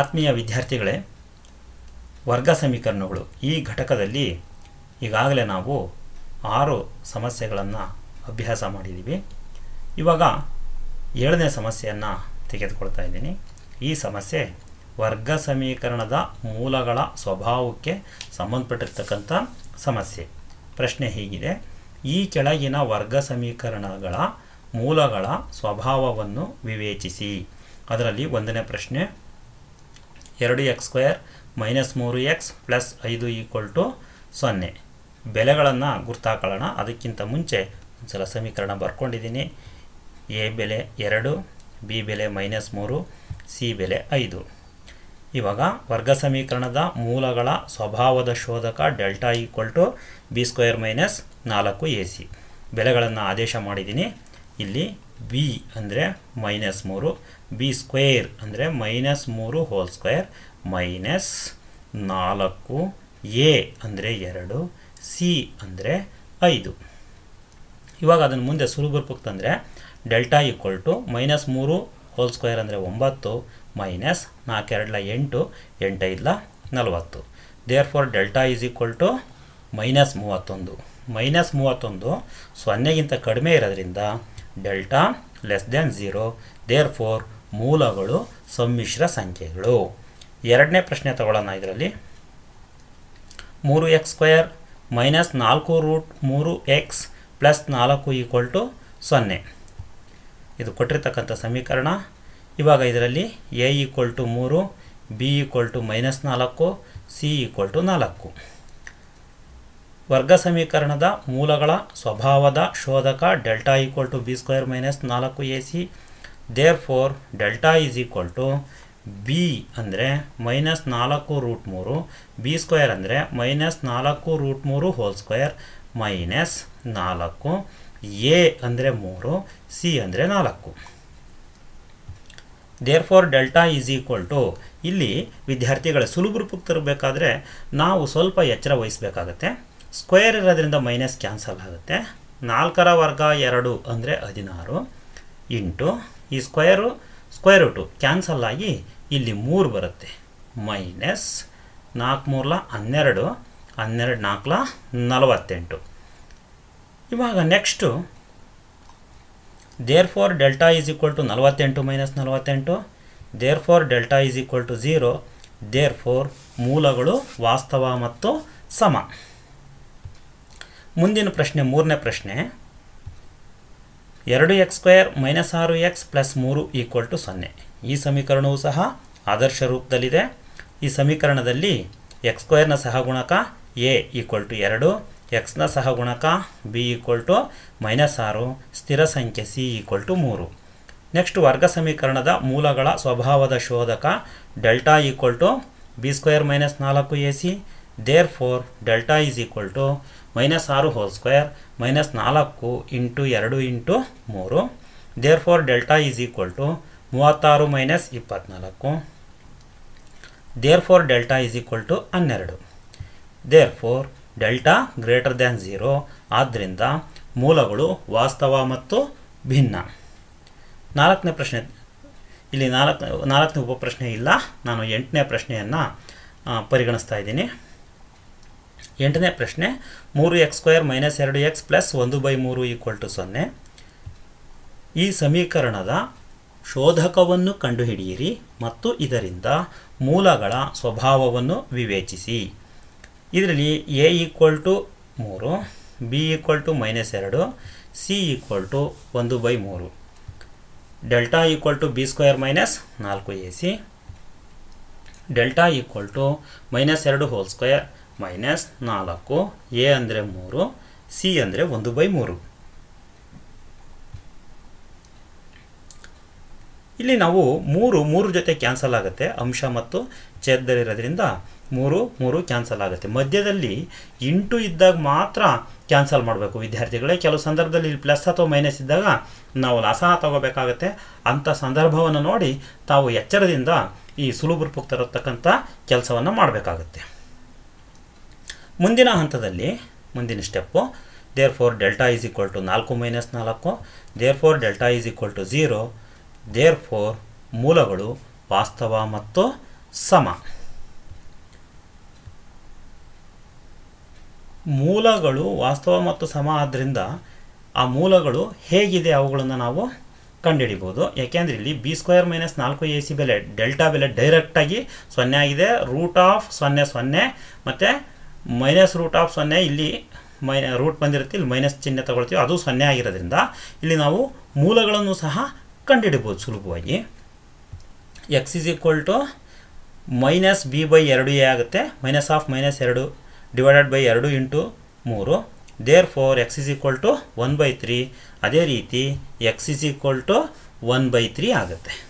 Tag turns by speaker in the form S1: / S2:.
S1: ಆತ್ಮೀಯ ವಿದ್ಯಾರ್ಥಿಗಳೇ ವರ್ಗ ಸಮೀಕರಣಗಳು ಈ ಘಟಕದಲ್ಲಿ ಈಗಾಗಲೇ ನಾವು ಆರು ಸಮಸ್ಯೆಗಳನ್ನು ಅಭ್ಯಾಸ ಮಾಡಿದ್ದೀವಿ ಇವಾಗ ಏಳನೇ ಸಮಸ್ಯೆಯನ್ನು ತೆಗೆದುಕೊಳ್ತಾ ಇದ್ದೀನಿ ಈ ಸಮಸ್ಯೆ ವರ್ಗ ಸಮೀಕರಣದ ಮೂಲಗಳ ಸ್ವಭಾವಕ್ಕೆ ಸಂಬಂಧಪಟ್ಟಿರ್ತಕ್ಕಂಥ ಸಮಸ್ಯೆ ಪ್ರಶ್ನೆ ಹೀಗಿದೆ ಈ ಕೆಳಗಿನ ವರ್ಗ ಸಮೀಕರಣಗಳ ಮೂಲಗಳ ಸ್ವಭಾವವನ್ನು ವಿವೇಚಿಸಿ ಅದರಲ್ಲಿ ಒಂದನೇ ಪ್ರಶ್ನೆ ಎರಡು ಎಕ್ಸ್ ಸ್ಕ್ವೇರ್ ಮೈನಸ್ ಮೂರು ಎಕ್ಸ್ ಪ್ಲಸ್ ಐದು ಈಕ್ವಲ್ ಟು ಸೊನ್ನೆ ಬೆಲೆಗಳನ್ನು ಗುರ್ತಾಕೊಳ್ಳೋಣ ಅದಕ್ಕಿಂತ ಮುಂಚೆ ಒಂದು ಸಮೀಕರಣ ಬರ್ಕೊಂಡಿದ್ದೀನಿ ಎ ಬೆಲೆ ಎರಡು ಬಿ ಬೆಲೆ ಮೈನಸ್ ಮೂರು ಸಿ ಬೆಲೆ ಐದು ಇವಾಗ ವರ್ಗ ಸಮೀಕರಣದ ಮೂಲಗಳ ಸ್ವಭಾವದ ಶೋಧಕ delta equal to B square minus ನಾಲ್ಕು ಎ ಸಿ ಬೆಲೆಗಳನ್ನು ಆದೇಶ ಮಾಡಿದ್ದೀನಿ ಇಲ್ಲಿ ಬಿ ಅಂದರೆ ಮೈನಸ್ ಮೂರು ಬಿ ಸ್ಕ್ವೇರ್ ಅಂದರೆ ಮೈನಸ್ ಮೂರು ಹೋಲ್ ಸ್ಕ್ವೇರ್ ಮೈನಸ್ ನಾಲ್ಕು ಎ ಅಂದರೆ ಎರಡು ಸಿ ಅಂದರೆ ಐದು ಇವಾಗ ಅದನ್ನು ಮುಂದೆ ಸುಲಭರ್ಪಕ್ಕೆ ತಂದರೆ ಡೆಲ್ಟಾ ಈಕ್ವಲ್ ಟು ಮೈನಸ್ ಮೂರು ಹೋಲ್ ಸ್ಕ್ವೇರ್ ಅಂದರೆ ಒಂಬತ್ತು ಮೈನಸ್ ನಾಲ್ಕೆರಡ್ಲ ಎಂಟು ಎಂಟೈದ್ಲ ನಲವತ್ತು therefore delta is equal to minus ಮೂವತ್ತೊಂದು ಮೈನಸ್ ಮೂವತ್ತೊಂದು ಸೊನ್ನೆಗಿಂತ ಕಡಿಮೆ ಇರೋದ್ರಿಂದ delta less than zero therefore ಮೂಲಗಳು ಸಮ್ಮಿಶ್ರ ಸಂಖ್ಯೆಗಳು ಎರಡನೇ ಪ್ರಶ್ನೆ ತಗೊಳ್ಳೋಣ ಇದರಲ್ಲಿ ಮೂರು ಎಕ್ಸ್ ಸ್ಕ್ವೇರ್ ಮೈನಸ್ ನಾಲ್ಕು ರೂಟ್ ಮೂರು ಎಕ್ಸ್ ಪ್ಲಸ್ ನಾಲ್ಕು ಈಕ್ವಲ್ ಟು ಸೊನ್ನೆ ಇದು ಕೊಟ್ಟಿರ್ತಕ್ಕಂಥ ಸಮೀಕರಣ ಇವಾಗ ಇದರಲ್ಲಿ ಎ ಈಕ್ವಲ್ ಟು ಮೂರು ಬಿ ಈಕ್ವಲ್ ಟು ಮೈನಸ್ ನಾಲ್ಕು ಸಿ ಈಕ್ವಲ್ ಟು ನಾಲ್ಕು ವರ್ಗ ಸಮೀಕರಣದ ಮೂಲಗಳ ಸ್ವಭಾವದ ಶೋಧಕ delta equal to B square minus ನಾಲ್ಕು A C therefore delta is equal to B ಅಂದರೆ ಮೈನಸ್ ನಾಲ್ಕು ರೂಟ್ ಮೂರು ಬಿ ಸ್ಕ್ವೇರ್ ಅಂದರೆ ಮೈನಸ್ ನಾಲ್ಕು ರೂಟ್ ಮೂರು ಹೋಲ್ ಸ್ಕ್ವೇರ್ ಮೈನಸ್ ನಾಲ್ಕು ಎ ಅಂದರೆ ಮೂರು ಸಿ ಅಂದರೆ ನಾಲ್ಕು therefore delta is equal to ಇಲ್ಲಿ ವಿದ್ಯಾರ್ಥಿಗಳ ಸುಲಭ ರೂಪಕ್ಕೆ ತರಬೇಕಾದ್ರೆ ನಾವು ಸ್ವಲ್ಪ ಎಚ್ಚರ ವಹಿಸಬೇಕಾಗತ್ತೆ ಸ್ಕ್ವೇರ್ ಇರೋದ್ರಿಂದ ಮೈನಸ್ ಕ್ಯಾನ್ಸಲ್ ಆಗುತ್ತೆ ನಾಲ್ಕರ ವರ್ಗ ಎರಡು ಅಂದರೆ ಹದಿನಾರು ಇಂಟು ಈ ಸ್ಕ್ವೇರು ಸ್ಕ್ವೇರ್ ಟು ಕ್ಯಾನ್ಸಲ್ ಆಗಿ ಇಲ್ಲಿ ಮೂರು ಬರುತ್ತೆ ಮೈನಸ್ ನಾಲ್ಕು ಮೂರ್ಲ ಹನ್ನೆರಡು ಹನ್ನೆರಡು ನಾಲ್ಕಲ ನಲವತ್ತೆಂಟು ಇವಾಗ next therefore delta is equal to ನಲವತ್ತೆಂಟು ಮೈನಸ್ ನಲವತ್ತೆಂಟು therefore delta is equal to zero therefore ಮೂಲಗಳು ವಾಸ್ತವ ಮತ್ತು ಸಮ ಮುಂದಿನ ಪ್ರಶ್ನೆ ಮೂರನೇ ಪ್ರಶ್ನೆ ಎರಡು ಎಕ್ಸ್ ಸ್ಕ್ವೇರ್ ಮೈನಸ್ ಆರು ಎಕ್ಸ್ ಪ್ಲಸ್ ಮೂರು ಈಕ್ವಲ್ ಟು ಸೊನ್ನೆ ಈ ಸಮೀಕರಣವು ಸಹ ಆದರ್ಶ ರೂಪದಲ್ಲಿದೆ ಈ ಸಮೀಕರಣದಲ್ಲಿ ಎಕ್ಸ್ ಸ್ಕ್ವೇರ್ನ ಸಹಗುಣಕ ಎ ಈಕ್ವಲ್ ಟು ಎರಡು ಎಕ್ಸ್ನ ಸಹಗುಣಕ ಬಿ ಈಕ್ವಲ್ ಟು ಮೈನಸ್ ಆರು ಸ್ಥಿರ ಸಂಖ್ಯೆ ಸಿ ಈಕ್ವಲ್ ಟು ಮೂರು ನೆಕ್ಸ್ಟ್ ವರ್ಗ ಸಮೀಕರಣದ ಮೂಲಗಳ ಸ್ವಭಾವದ ಶೋಧಕ delta equal to B square minus ನಾಲ್ಕು A C therefore delta is equal to minus ಆರು ಹೋಲ್ ಸ್ಕ್ವೇರ್ ಮೈನಸ್ ನಾಲ್ಕು ಇಂಟು ಎರಡು ಇಂಟು ಮೂರು therefore delta is equal to ಮೂವತ್ತಾರು ಮೈನಸ್ ಇಪ್ಪತ್ನಾಲ್ಕು therefore delta is equal to ಹನ್ನೆರಡು therefore delta greater than zero ಆದ್ದರಿಂದ ಮೂಲಗಳು ವಾಸ್ತವ ಮತ್ತು ಭಿನ್ನ ನಾಲ್ಕನೇ ಪ್ರಶ್ನೆ ಇಲ್ಲಿ ನಾಲ್ಕು ನಾಲ್ಕನೇ ಉಪ ಪ್ರಶ್ನೆ ಇಲ್ಲ ನಾನು ಎಂಟನೇ ಪ್ರಶ್ನೆಯನ್ನು ಪರಿಗಣಿಸ್ತಾ ಇದ್ದೀನಿ ಎಂಟನೇ ಪ್ರಶ್ನೆ ಮೂರು ಎಕ್ಸ್ ಸ್ಕ್ವೇರ್ ಮೈನಸ್ ಎರಡು ಎಕ್ಸ್ ಪ್ಲಸ್ ಒಂದು ಬೈ ಮೂರು ಈಕ್ವಲ್ ಟು ಸೊನ್ನೆ ಈ ಸಮೀಕರಣದ ಶೋಧಕವನ್ನು ಕಂಡುಹಿಡಿಯಿರಿ ಮತ್ತು ಇದರಿಂದ ಮೂಲಗಳ ಸ್ವಭಾವವನ್ನು ವಿವೇಚಿಸಿ ಇದರಲ್ಲಿ ಎ ಈಕ್ವಲ್ ಟು ಮೂರು ಬಿ ಈಕ್ವಲ್ ಟು ಮೈನಸ್ ಎರಡು ಸಿ ಈಕ್ವಲ್ ಟು ಒಂದು ಬೈ ಮೂರು delta equal to B square minus ನಾಲ್ಕು A C delta equal to minus ಎರಡು ಹೋಲ್ ಸ್ಕ್ವೇರ್ ಮೈನಸ್ ನಾಲ್ಕು ಎ ಅಂದರೆ ಮೂರು ಸಿ ಅಂದರೆ ಒಂದು ಬೈ ಮೂರು ಇಲ್ಲಿ ನಾವು ಮೂರು ಮೂರು ಜೊತೆ ಕ್ಯಾನ್ಸಲ್ ಆಗುತ್ತೆ ಅಂಶ ಮತ್ತು ಛೇದದಲ್ಲಿರೋದ್ರಿಂದ ಮೂರು ಮೂರು ಕ್ಯಾನ್ಸಲ್ ಆಗುತ್ತೆ ಮಧ್ಯದಲ್ಲಿ ಇಂಟು ಇದ್ದಾಗ ಮಾತ್ರ ಕ್ಯಾನ್ಸಲ್ ಮಾಡಬೇಕು ವಿದ್ಯಾರ್ಥಿಗಳೇ ಕೆಲವು ಸಂದರ್ಭದಲ್ಲಿ ಇಲ್ಲಿ ಪ್ಲಸ್ ಅಥವಾ ಮೈನಸ್ ಇದ್ದಾಗ ನಾವು ಲಾಸ ತಗೋಬೇಕಾಗತ್ತೆ ಅಂಥ ಸಂದರ್ಭವನ್ನು ನೋಡಿ ತಾವು ಎಚ್ಚರದಿಂದ ಈ ಸುಲಭ ತರತಕ್ಕಂಥ ಕೆಲಸವನ್ನು ಮಾಡಬೇಕಾಗತ್ತೆ ಮುಂದಿನ ಹಂತದಲ್ಲಿ ಮುಂದಿನ step therefore delta is equal to ನಾಲ್ಕು ಮೈನಸ್ ನಾಲ್ಕು therefore delta is equal to zero therefore ಮೂಲಗಳು ವಾಸ್ತವ ಮತ್ತು ಸಮ ಮೂಲಗಳು ವಾಸ್ತವ ಮತ್ತು ಸಮ ಆದ್ದರಿಂದ ಆ ಮೂಲಗಳು ಹೇಗಿದೆ ಅವುಗಳನ್ನು ನಾವು ಕಂಡುಹಿಡಿಬೋದು ಯಾಕೆಂದರೆ ಇಲ್ಲಿ ಬಿ ಸ್ಕ್ವೇರ್ ಮೈನಸ್ ನಾಲ್ಕು ಎ ಸಿ ಬೆಲೆ ಡೆಲ್ಟಾ ಬೆಲೆ ಡೈರೆಕ್ಟಾಗಿ ಸೊನ್ನೆ ಆಗಿದೆ ರೂಟ್ ಆಫ್ ಸೊನ್ನೆ ಸೊನ್ನೆ ಮತ್ತು ಮೈನಸ್ ರೂಟ್ ಆಫ್ ಸೊನ್ನೆ ಇಲ್ಲಿ ಮೈ ರೂಟ್ ಬಂದಿರುತ್ತೆ ಇಲ್ಲಿ ಮೈನಸ್ ಚಿಹ್ನೆ ತಗೊಳ್ತೀವಿ ಅದು ಸೊನ್ನೆ ಆಗಿರೋದ್ರಿಂದ ಇಲ್ಲಿ ನಾವು ಮೂಲಗಳನ್ನು ಸಹ ಕಂಡುಹಿಡ್ಬೋದು ಸುಲಭವಾಗಿ x is equal to minus b by ಎರಡು ಎ ಆಗುತ್ತೆ ಮೈನಸ್ ಆಫ್ ಮೈನಸ್ ಎರಡು ಡಿವೈಡೆಡ್ ಬೈ ಎರಡು ಇಂಟು ಮೂರು therefore x is equal to one by three ಅದೇ ರೀತಿ x is equal to one by three ಆಗುತ್ತೆ